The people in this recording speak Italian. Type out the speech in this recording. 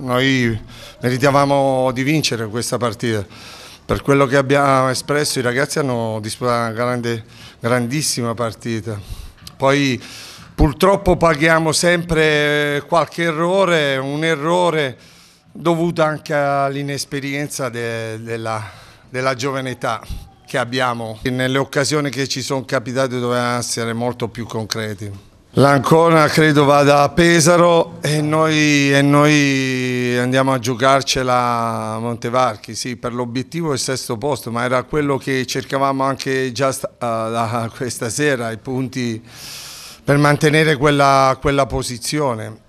Noi meritavamo di vincere questa partita. Per quello che abbiamo espresso i ragazzi hanno disputato una grande, grandissima partita. Poi purtroppo paghiamo sempre qualche errore, un errore dovuto anche all'inesperienza de, della, della giovane età che abbiamo. Nelle occasioni che ci sono capitate dovevamo essere molto più concreti. L'Ancona credo vada a Pesaro e noi, e noi andiamo a giocarcela a Montevarchi, sì, per l'obiettivo è il sesto posto, ma era quello che cercavamo anche già uh, questa sera, i punti per mantenere quella, quella posizione.